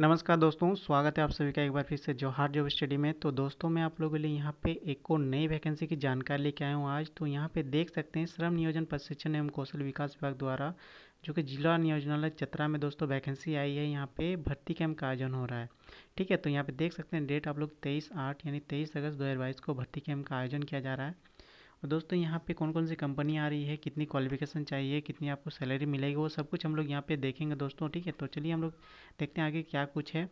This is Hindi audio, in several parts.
नमस्कार दोस्तों स्वागत है आप सभी का एक बार फिर से जोहार जॉब स्टडी में तो दोस्तों मैं आप लोगों के लिए यहाँ पे एक और नई वैकेंसी की जानकारी लेके आया हूँ आज तो यहाँ पे देख सकते हैं श्रम नियोजन प्रशिक्षण एवं कौशल विकास विभाग द्वारा जो कि जिला नियोजनालय चतरा में दोस्तों वैकेंसी आई है यहाँ पे भर्ती कैंप का आयोजन हो रहा है ठीक है तो यहाँ पे देख सकते हैं डेट आप लोग तेईस आठ यानी तेईस अगस्त दो को भर्ती कैंप का आयोजन किया जा रहा है तो दोस्तों यहाँ पे कौन कौन सी कंपनी आ रही है कितनी क्वालिफिकेशन चाहिए कितनी आपको सैलरी मिलेगी वो सब कुछ हम लोग यहाँ पे देखेंगे दोस्तों ठीक है तो चलिए हम लोग देखते हैं आगे क्या कुछ है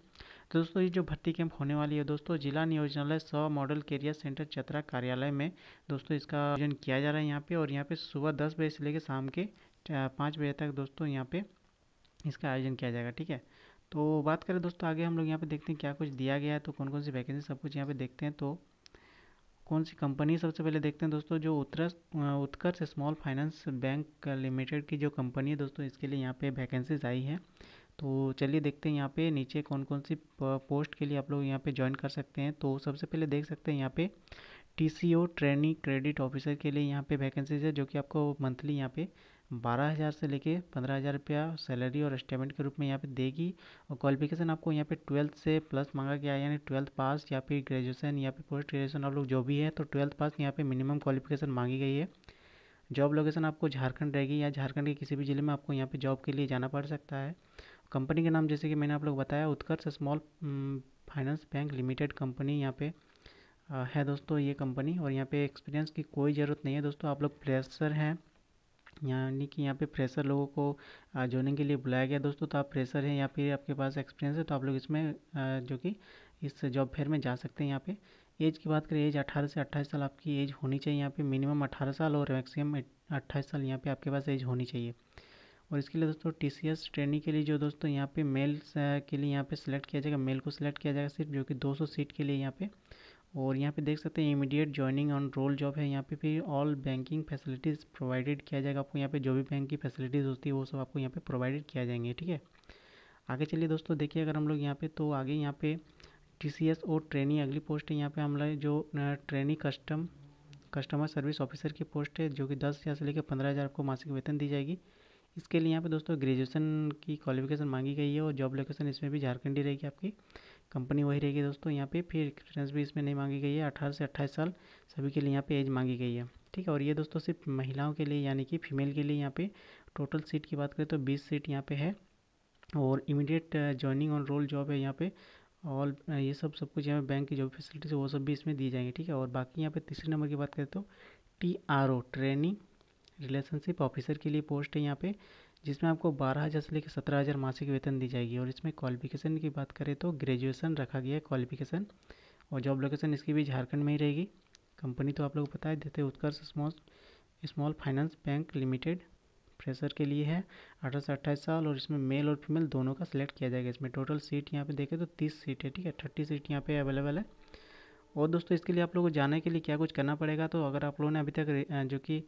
तो दोस्तों ये जो भर्ती कैंप होने वाली है दोस्तों जिला नियोजनालय सौ मॉडल कैरियर सेंटर चतरा कार्यालय में दोस्तों इसका आयोजन किया जा रहा है यहाँ पर और यहाँ पर सुबह दस बजे से लेकर शाम के पाँच बजे तक दोस्तों यहाँ पर इसका आयोजन किया जाएगा ठीक है तो बात करें दोस्तों आगे हम लोग यहाँ पर देखते हैं क्या कुछ दिया गया है तो कौन कौन सी वैकेंसी सब कुछ यहाँ पर देखते हैं तो कौन सी कंपनी सबसे पहले देखते हैं दोस्तों जो उत्तर Utkarsh small finance bank limited की जो कंपनी है दोस्तों इसके लिए यहाँ पे वैकेंसीज आई हैं तो चलिए देखते हैं यहाँ पे नीचे कौन कौन सी पोस्ट के लिए आप लोग यहाँ पे ज्वाइन कर सकते हैं तो सबसे पहले देख सकते हैं यहाँ पे T C O training credit officer के लिए यहाँ पे वैकेंसीज है जो कि आपको मंथली यहाँ पे बारह हज़ार से लेके पंद्रह हज़ार रुपया सैलरी और स्टेमेंट के रूप में यहाँ पे देगी और क्वालिफिकेशन आपको यहाँ पे ट्वेल्थ से प्लस मांगा गया है यानी ट्वेल्थ पास या फिर ग्रेजुएसन या फिर पोस्ट ग्रेजुएसन आप लोग जो भी है तो ट्वेल्थ पास यहाँ पे मिनिमम क्वालिफिकेशन मांगी गई है जॉब लोकेशन आपको झारखंड रहेगी या झारखंड के किसी भी ज़िले में आपको यहाँ पर जॉब के लिए जाना पड़ सकता है कंपनी का नाम जैसे कि मैंने आप लोग बताया Utkarsh small finance bank limited company यहाँ पर है दोस्तों ये कंपनी और यहाँ पे एक्सपीरियंस की कोई ज़रूरत नहीं है दोस्तों आप लोग फ्रेशर हैं यानी कि यहाँ पे फ्रेशर लोगों को ज्वाइनिंग के लिए बुलाया गया दोस्तों तो आप फ्रेशर हैं या फिर आपके पास एक्सपीरियंस है तो आप लोग इसमें जो कि इस जॉब फेयर में जा सकते हैं यहाँ पे एज की बात करें एज 18 से 28 साल आपकी एज होनी चाहिए यहाँ पे मिनिमम 18 साल और मैक्सिमम 28 साल यहाँ पे आपके पास एज होनी चाहिए और इसके लिए दोस्तों टी सी एस ट्रेनिंग के लिए जो दोस्तों यहाँ पे मेल के लिए यहाँ पे सिलेक्ट किया जाएगा मेल को सिलेक्ट किया जाएगा सिर्फ जो कि 200 सीट के लिए यहाँ पे और यहाँ पे देख सकते हैं immediate joining on roll job है यहाँ पे फिर ऑल बैंकिंग फैसिलिटीज़ प्रोवाइडेड किया जाएगा आपको यहाँ पे जो भी बैंक की फैसिलिटीज़ होती है वो सब आपको यहाँ पे प्रोवाइडेड किया जाएंगे ठीक है आगे चलिए दोस्तों देखिए अगर हम लोग यहाँ पे तो आगे यहाँ पे टी सी एस और ट्रेनी अगली पोस्ट है यहाँ पर हम लोग जो trainee custom customer service officer की पोस्ट है जो कि दस हज़ार से लेकर पंद्रह हज़ार आपको मासिक वेतन दी जाएगी इसके लिए यहाँ पे दोस्तों ग्रेजुएशन की क्वालिफिकेशन मांगी गई है और जॉब लोकेशन इसमें भी झारखंड ही रहेगी आपकी कंपनी वही रहेगी दोस्तों यहाँ पे फिर एक्सपीरियंस भी इसमें नहीं मांगी गई है अठारह से अट्ठाईस साल सभी के लिए यहाँ पे एज मांगी गई है ठीक है और ये दोस्तों सिर्फ महिलाओं के लिए यानी कि फीमेल के लिए यहाँ पे टोटल सीट की बात करें तो बीस सीट यहाँ पे है और immediate joining on roll job है यहाँ पे और uh, ये सब सब कुछ यहाँ पे बैंक की जो फैसिलिटीज वो सब भी इसमें दी जाएंगी ठीक है और बाकी यहाँ पे तीसरे नंबर की बात करें तो T R O training relationship officer के लिए पोस्ट है यहाँ पे जिसमें आपको बारह हज़ार से लेकर सत्रह हज़ार मासिक वेतन दी जाएगी और इसमें क्वालिफिकेशन की बात करें तो ग्रेजुएसन रखा गया है क्वालिफिकेशन और जॉब लोकेशन इसकी भी झारखंड में ही रहेगी कंपनी तो आप लोग पता है देते Utkarsh small small finance bank limited fresher के लिए है अठारह से अट्ठाईस साल और इसमें मेल और फीमेल दोनों का सिलेक्ट किया जाएगा इसमें टोटल सीट यहाँ पर देखें तो तीस सीट है ठीक है थर्टी सीट यहाँ पर अवेलेबल है और दोस्तों इसके लिए आप लोगों को जाने के लिए क्या कुछ करना पड़ेगा तो अगर आप लोगों ने अभी तक जो कि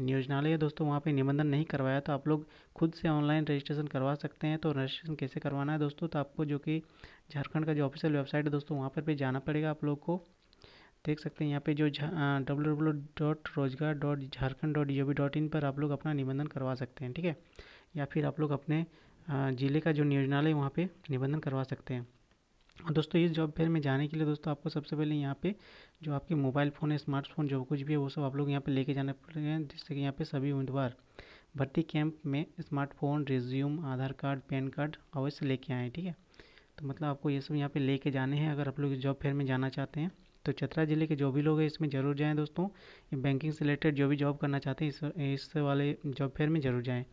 नियोजनालय है दोस्तों वहाँ पे निबंधन नहीं करवाया तो आप लोग खुद से ऑनलाइन रजिस्ट्रेशन करवा सकते हैं तो रजिस्ट्रेशन कैसे करवाना है दोस्तों तो आपको जो कि झारखंड का जो ऑफिशियल वेबसाइट है दोस्तों वहाँ पर भी जाना पड़ेगा आप लोग को देख सकते हैं यहाँ पे जो W W dot Rojgar dot Jharkhand dot G O V dot in पर आप लोग अपना निबंधन करवा सकते हैं ठीक है या फिर आप लोग अपने ज़िले का जो नियोजनालय वहाँ पर निबंधन करवा सकते हैं दोस्तों इस जॉब फेयर में जाने के लिए दोस्तों आपको सबसे पहले यहाँ पे जो आपके मोबाइल फ़ोन है स्मार्टफोन जो कुछ भी है वो सब आप लोग यहाँ पे लेके जाना पड़ेगा जिससे कि यहाँ पे सभी उम्मीदवार भर्ती कैंप में smartphone resume Aadhaar card PAN card अवश्य लेके आएँ ठीक है तो मतलब आपको ये सब यहाँ पर ले जाने हैं अगर आप लोग इस जॉब फेयर में जाना चाहते हैं तो चतरा ज़िले के जो भी लोग हैं इसमें ज़रूर जाएँ दोस्तों बैंकिंग से रिलेटेड जो भी जॉब करना चाहते हैं इस इस वाले जॉब फेयर में ज़रूर जाएँ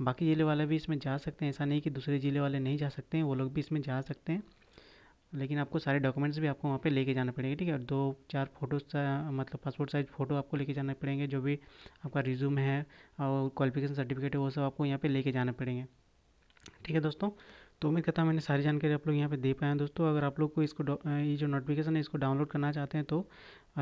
बाकी ज़िले वाले भी इसमें जा सकते हैं ऐसा नहीं कि दूसरे ज़िले वाले नहीं जा सकते हैं वो लोग भी इसमें जा सकते हैं लेकिन आपको सारे डॉक्यूमेंट्स भी आपको वहाँ पे लेके जाना पड़ेगा ठीक है और दो चार फ़ोटो मतलब पासपोर्ट साइज़ फ़ोटो आपको लेके जाना पड़ेंगे जो भी आपका रिज्यूम है और क्वालिफिकेशन सर्टिफिकेट है वो सब आपको यहाँ पे लेके जाना पड़ेंगे ठीक है दोस्तों तो उम्मीद करता हूँ मैंने सारी जानकारी आप लोग यहाँ पे दे पाए हैं दोस्तों अगर आप लोग को इसको ये जो नोटिफिकेशन है इसको डाउनलोड करना चाहते हैं तो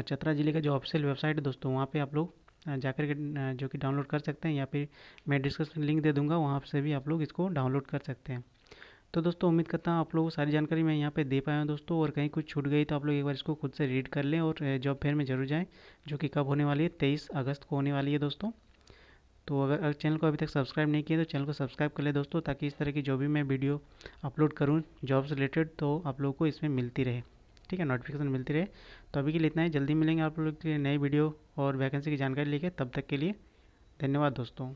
चतरा ज़िले का जो ऑफिशियल वेबसाइट है दोस्तों वहाँ पर आप लोग जाकर के जो कि डाउनलोड कर सकते हैं या फिर मैं डिस्क्रिप्शन लिंक दे दूँगा वहाँ से भी आप लोग इसको डाउनलोड कर सकते हैं तो दोस्तों उम्मीद करता हूँ आप लोगों को सारी जानकारी मैं यहाँ पे दे पाया हूँ दोस्तों और कहीं कुछ छूट गई तो आप लोग एक बार इसको खुद से रीड कर लें और जॉब फेयर में जरूर जाएँ जो कि कब होने वाली है तेईस अगस्त को होने वाली है दोस्तों तो अगर, अगर चैनल को अभी तक सब्सक्राइब नहीं किया तो चैनल को सब्सक्राइब कर ले दोस्तों ताकि इस तरह की जो भी मैं वीडियो अपलोड करूँ जॉब से रिलेटेड तो आप लोगों को इसमें मिलती रहे ठीक है नोटिफिकेशन मिलती रहे तो अभी के लिए इतना ही जल्दी मिलेंगे आप लोग के लिए नई वीडियो और वैकेंसी की जानकारी लेके तब तक के लिए धन्यवाद दोस्तों